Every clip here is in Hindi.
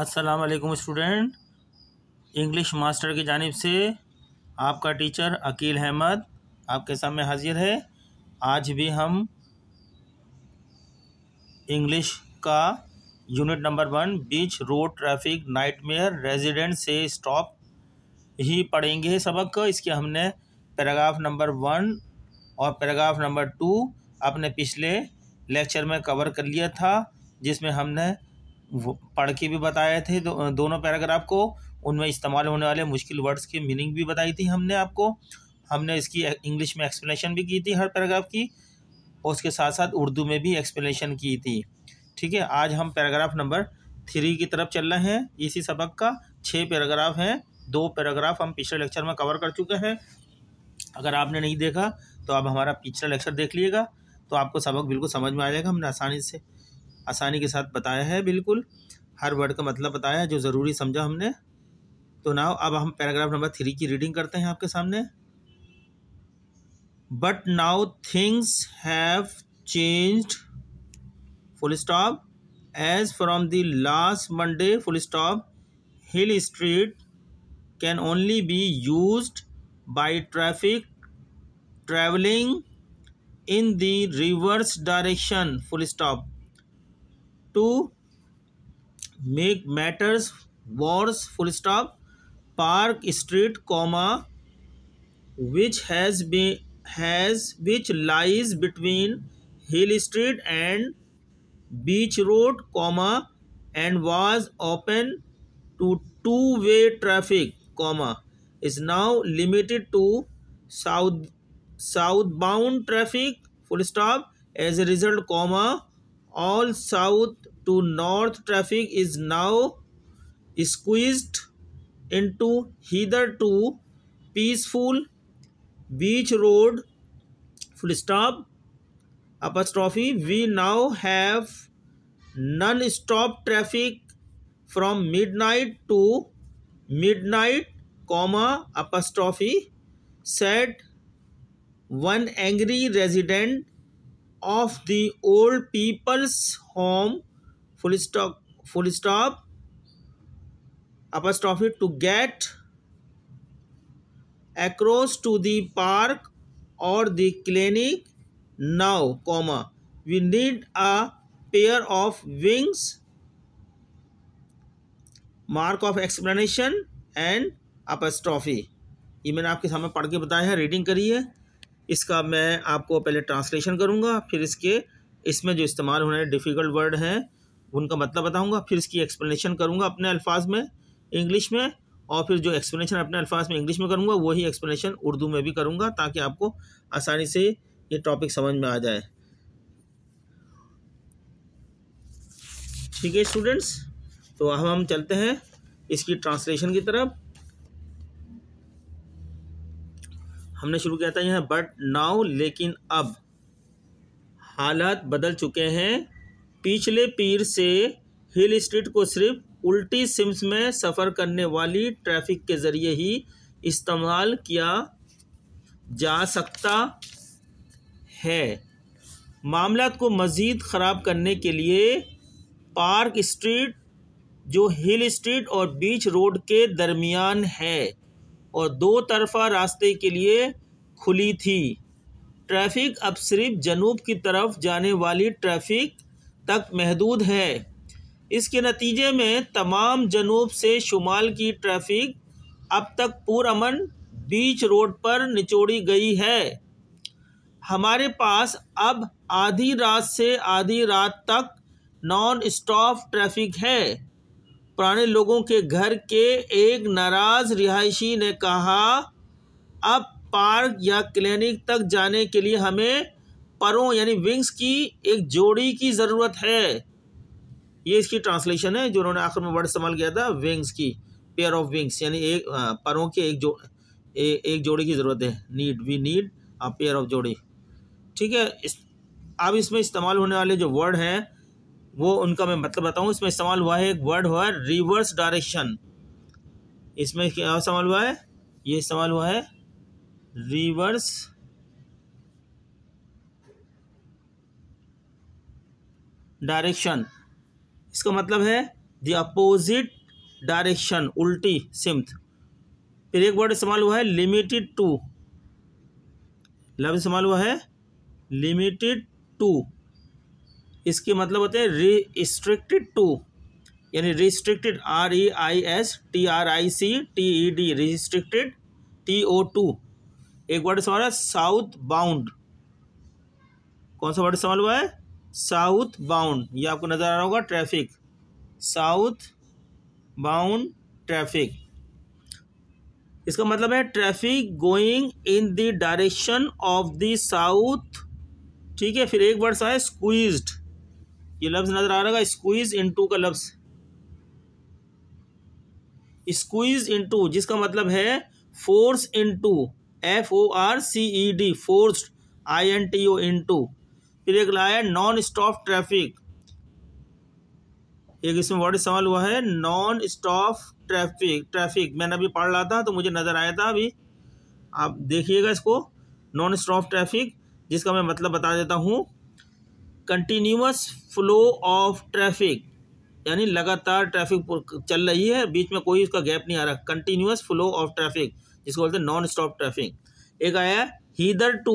अस्सलाम वालेकुम स्टूडेंट इंग्लिश मास्टर की जानब से आपका टीचर अकील अहमद आपके सामने हाजिर है आज भी हम इंग्लिश का unit number one Beach Road traffic nightmare resident से स्टॉप ही पढ़ेंगे सबक इसके हमने पैराग्राफ नंबर वन और पैराग्राफ नंबर टू अपने पिछले लेक्चर में कवर कर लिया था जिसमें हमने पढ़ के भी बताए थे दो, दोनों पैराग्राफ को उनमें इस्तेमाल होने वाले मुश्किल वर्ड्स की मीनिंग भी बताई थी हमने आपको हमने इसकी इंग्लिश में एक्सप्लेनेशन भी की थी हर पैराग्राफ की और उसके साथ साथ उर्दू में भी एक्सप्लेनेशन की थी ठीक है आज हम पैराग्राफ नंबर थ्री की तरफ चल रहे हैं इसी सबक का छः पैराग्राफ हैं दो पैराग्राफ हम पिछले लेक्चर में कवर कर चुके हैं अगर आपने नहीं देखा तो आप हमारा पिछला लेक्चर देख लीजिएगा तो आपको सबक बिल्कुल समझ में आ जाएगा हमने आसानी से आसानी के साथ बताया है बिल्कुल हर वर्ड का मतलब बताया जो ज़रूरी समझा हमने तो नाव अब हम पैराग्राफ नंबर थ्री की रीडिंग करते हैं आपके सामने but now things have changed full stop as from the last Monday full stop Hill Street can only be use by traffic travelling in the reverse direction full stop to make matters worse full stop Park Street comma which has be has which lies between Hill Street and Beach Road comma and was open to to way traffic comma now limited to south south bound traffic full stop as a result comma all south to north traffic is now squeezed into hitherto peaceful beach road full stop apostrophe we now have non-stop traffic from midnight to midnight comma apostrophe said one angry resident of the old people's home full stop full stop upper स्टॉफी to get across to the park or the clinic now comma we need a pair of wings mark of explanation and apostrophe ये मैंने आपके सामने पढ़ के बताया है रीडिंग करिए इसका मैं आपको पहले ट्रांसलेशन करूँगा फिर इसके इसमें जो इस्तेमाल होने डिफ़िकल्ट वर्ड हैं उनका मतलब बताऊंगा फिर इसकी एक्सप्लेनेशन करूँगा अपने अल्फाज में इंग्लिश में और फिर जो एक्सप्लेनेशन अपने अल्फाज में इंग्लिश में करूँगा वही एक्सप्लेनेशन उर्दू में भी करूँगा ताकि आपको आसानी से ये टॉपिक समझ में आ जाए ठीक है स्टूडेंट्स तो अब हम चलते हैं इसकी ट्रांसलेशन की तरफ हमने शुरू किया था यहाँ बट नाउ लेकिन अब हालात बदल चुके हैं पिछले पीर से हिल स्ट्रीट को सिर्फ उल्टी सिम्स में सफ़र करने वाली ट्रैफिक के ज़रिए ही इस्तेमाल किया जा सकता है मामला को मज़ीद ख़राब करने के लिए पार्क स्ट्रीट जो हिल स्ट्रीट और बीच रोड के दरमियान है और दो तरफा रास्ते के लिए खुली थी ट्रैफिक अब सिर्फ जनूब की तरफ जाने वाली ट्रैफिक तक महदूद है इसके नतीजे में तमाम जनूब से शुमाल की ट्रैफिक अब तक पुरमन बीच रोड पर निचोड़ी गई है हमारे पास अब आधी रात से आधी रात तक नॉन स्टॉप ट्रैफिक है पुराने लोगों के घर के एक नाराज़ रिहायशी ने कहा अब पार्क या क्लिनिक तक जाने के लिए हमें परों यानी विंग्स की एक जोड़ी की ज़रूरत है ये इसकी ट्रांसलेशन है जो उन्होंने आखिर में वर्ड इस्तेमाल किया था विंग्स की पेयर ऑफ विंग्स यानी एक हाँ, परों के एक जो ए, एक जोड़ी की ज़रूरत है need we need a pair of जोड़ी ठीक है इस अब इसमें इस्तेमाल होने वाले जो वर्ड हैं वो उनका मैं मतलब बताऊँ इसमें इस्तेमाल हुआ है एक वर्ड हुआ है रिवर्स डायरेक्शन इसमें क्या इस्तेमाल हुआ है ये इस्तेमाल हुआ है रिवर्स डायरेक्शन इसका मतलब है द अपोजिट डायरेक्शन उल्टी सिम्थ फिर एक वर्ड इस्तेमाल हुआ है लिमिटेड टू लफ्ज इस्तेमाल हुआ है लिमिटेड टू इसके मतलब होते हैं रिस्ट्रिक्टेड टू यानी restricted R E I S T R I C T E D restricted T O two एक वर्ड इस्तेमाल हुआ है साउथ बाउंड कौन सा वर्ड इस्तेमाल हुआ है साउथ बाउंड ये आपको नज़र आ रहा होगा ट्रैफिक साउथ बाउंड ट्रैफिक इसका मतलब है traffic going in the direction of the south ठीक है फिर एक वर्ड सा है स्क्वीज्ड ये लफ्ज़ नज़र आ रहा है स्क्वीज इनटू का लफ्ज़ स्क्वीज इनटू जिसका मतलब है force into F O R C E D force I N T O into irregular है नॉन स्टॉप ट्रैफिक एक इसमें वर्ड सवाल हुआ है नॉन स्टॉप ट्रैफिक ट्रैफिक मैंने अभी पढ़ रहा था तो मुझे नज़र आया था अभी आप देखिएगा इसको नॉन स्टॉप ट्रैफिक जिसका मैं मतलब बता देता हूँ कंटिन्यूस फ्लो ऑफ ट्रैफिक यानी लगातार ट्रैफिक चल रही है बीच में कोई उसका गैप नहीं आ रहा कंटिन्यूस फ्लो ऑफ ट्रैफिक जिसको बोलते हैं नॉन स्टॉप ट्रैफिक एक आया hitherto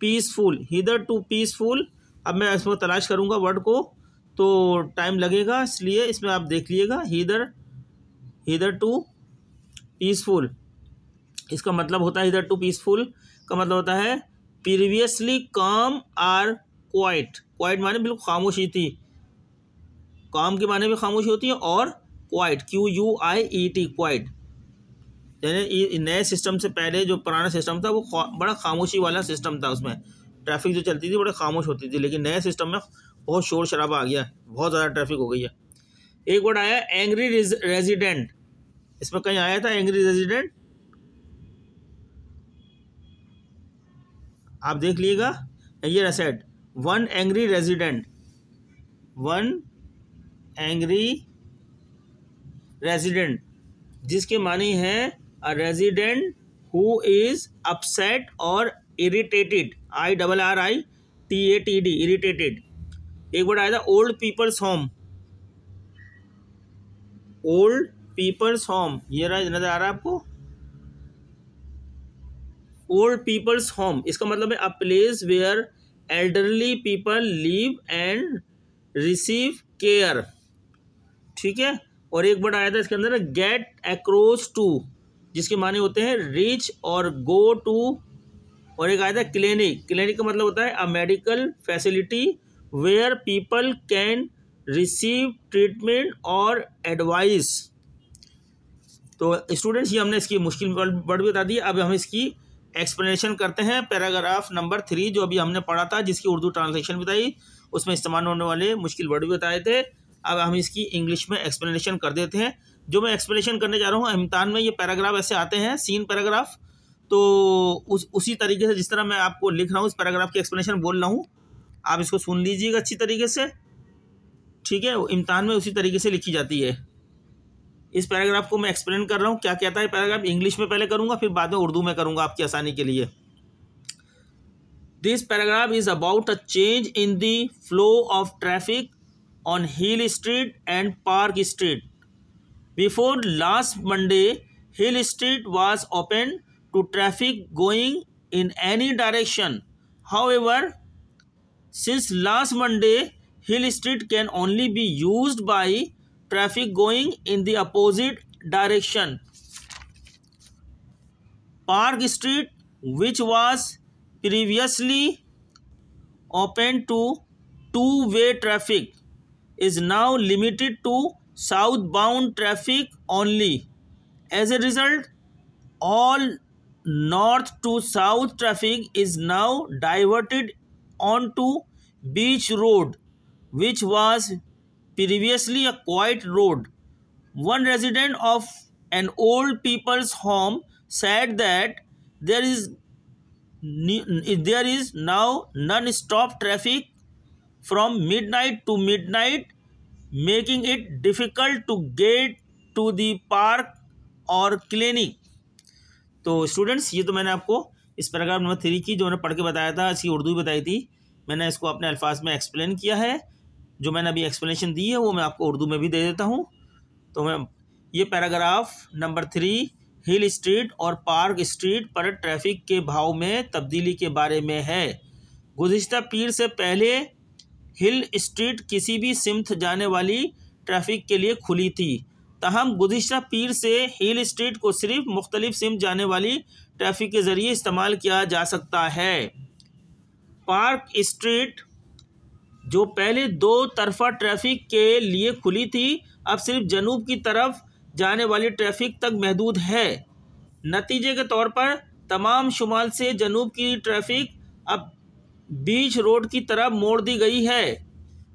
peaceful hitherto peaceful अब मैं इसमें तलाश करूँगा वर्ड को तो टाइम लगेगा इसलिए इसमें आप देख लीजिएगा हिदर हिदर टू पीसफुल इसका मतलब होता है हिदर टू पीसफुल का मतलब होता है प्रीवियसली काम आर क्वाइट क्वाइट माने बिल्कुल खामोशी थी काम के माने भी खामोशी होती है और quiet Q U I E T quiet यानी नए सिस्टम से पहले जो पुराना सिस्टम था वो खा, बड़ा खामोशी वाला सिस्टम था उसमें ट्रैफिक जो चलती थी बड़ी खामोश होती थी लेकिन नए सिस्टम में बहुत शोर शराबा आ गया बहुत ज़्यादा ट्रैफिक हो गई है एक वर्ड आया एंग्री रेजिडेंट इसमें कहीं आया था एंग्री रेजिडेंट आप देख लीजिएगा ये रेसेट one angry resident one angry resident जिसके मानी हैं a resident who is upset और irritated I double R I T A T E D एक बार आया था old people's home old people's home ये रहा नजर आ रहा है आपको ओल्ड पीपल्स होम इसका मतलब है a place where elderly people live and receive care ठीक है और एक बड़ा आया था इसके अंदर गेट अक्रॉस टू जिसके माने होते हैं रीच और गो टू और एक आया था क्लिनिक क्लिनिक का मतलब होता है a medical facility where people can receive treatment और एडवाइस तो स्टूडेंट्स ये हमने इसकी मुश्किल वर्ड भी बता दी अब हम इसकी एक्सप्लेनेशन करते हैं पैराग्राफ नंबर थ्री जो अभी हमने पढ़ा था जिसकी उर्दू ट्रांसलेशन बताई उसमें इस्तेमाल होने वाले मुश्किल वर्ड भी बताए थे अब हम इसकी इंग्लिश में एक्सप्लेनेशन कर देते हैं जो मैं एक्सप्लेनेशन करने जा रहा हूँ अहमतान में ये पैराग्राफ ऐसे आते हैं सीन पैराग्राफ तो उस उसी तरीके से जिस तरह मैं आपको लिख रहा हूँ इस पैराग्राफ की एक्सप्लेनेशन बोल रहा हूँ आप इसको सुन लीजिएगा अच्छी तरीके से ठीक है इम्तान में उसी तरीके से लिखी जाती है इस पैराग्राफ को मैं एक्सप्लेन कर रहा हूँ क्या कहता है पैराग्राफ इंग्लिश में पहले करूँगा फिर बाद में उर्दू में करूँगा आपकी आसानी के लिए this paragraph is about a change in the flow of traffic on Hill Street and Park Street Before last Monday, Hill Street was open to traffic going in any direction. However, since last Monday, Hill Street can only be used by traffic going in the opposite direction. Park Street, which was previously open to two-way traffic, is now limited to southbound traffic only. As a result, all north to south traffic is now diverted onto Beach Road, which was previously a quiet road. One resident of an old people's home said that there is there is now non-stop traffic from midnight to midnight making it difficult to get to the park और क्लिनिक तो स्टूडेंट्स ये तो मैंने आपको इस पैराग्राफ नंबर थ्री की जो मैंने पढ़ के बताया था इसकी उर्दू भी बताई थी मैंने इसको अपने अल्फाज में एक्सप्लेन किया है जो मैंने अभी एक्सप्लेनेशन दी है वो मैं आपको उर्दू में भी दे देता हूँ तो मैं ये paragraph number three Hill Street और पार्क स्ट्रीट पर ट्रैफिक के भाव में तब्दीली के बारे में है गुज्त पीर से पहले हिल स्ट्रीट किसी भी सिमत जाने वाली ट्रैफिक के लिए खुली थी तहम गुजशत पीर से हिल स्ट्रीट को सिर्फ मुख्तलिफ सिमत जाने वाली ट्रैफिक के ज़रिए इस्तेमाल किया जा सकता है पार्क स्ट्रीट जो पहले दो तरफा ट्रैफिक के लिए खुली थी अब सिर्फ जनूब की तरफ जाने वाली ट्रैफिक तक महदूद है नतीजे के तौर पर तमाम शुमाल से जनूब की ट्रैफिक अब बीच रोड की तरफ मोड़ दी गई है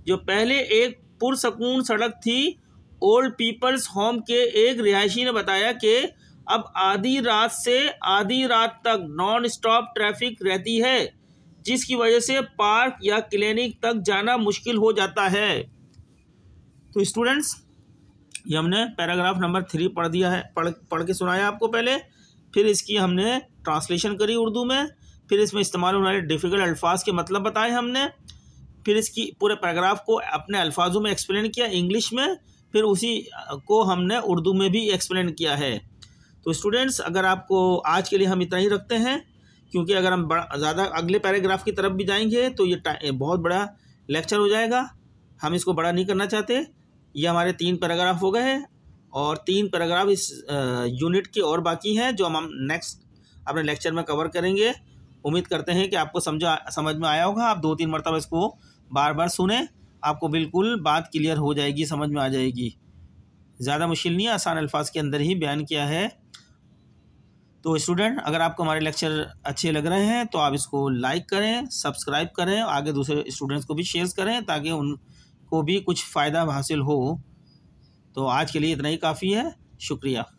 जो पहले एक पुरसकून सड़क थी ओल्ड पीपल्स होम के एक रिहायशी ने बताया कि अब आधी रात से आधी रात तक नॉन स्टॉप ट्रैफिक रहती है जिसकी वजह से पार्क या क्लिनिक तक जाना मुश्किल हो जाता है तो स्टूडेंट्स ये हमने पैराग्राफ नंबर थ्री पढ़ दिया है पढ़ पढ़ के सुनाया आपको पहले फिर इसकी हमने ट्रांसलेशन करी उर्दू में फिर इसमें इस्तेमाल होने वाले डिफ़िकल्ट अल्फाज के मतलब बताए हमने फिर इसकी पूरे पैराग्राफ को अपने अल्फाजों में एक्सप्लेन किया इंग्लिश में फिर उसी को हमने उर्दू में भी एक्सप्लेन किया है तो स्टूडेंट्स अगर आपको आज के लिए हम इतना ही रखते हैं क्योंकि अगर हम बड़ा ज़्यादा अगले पैराग्राफ की तरफ भी जाएंगे तो ये बहुत बड़ा लेक्चर हो जाएगा हम इसको बड़ा नहीं करना चाहते ये हमारे तीन पैराग्राफ हो गए हैं और तीन पैराग्राफ इस यूनिट के और बाकी हैं जो हम हम नेक्स्ट अपने लेक्चर में कवर करेंगे उम्मीद करते हैं कि आपको समझा समझ में आया होगा आप दो तीन मरतब इसको बार बार सुने आपको बिल्कुल बात क्लियर हो जाएगी समझ में आ जाएगी ज़्यादा मुश्किल नहीं है आसान अल्फाज के अंदर ही बयान किया है तो स्टूडेंट अगर आपको हमारे लेक्चर अच्छे लग रहे हैं तो आप इसको लाइक करें सब्सक्राइब करें आगे दूसरे स्टूडेंट्स को भी शेयर करें ताकि उनको भी कुछ फ़ायदा हासिल हो तो आज के लिए इतना ही काफ़ी है शुक्रिया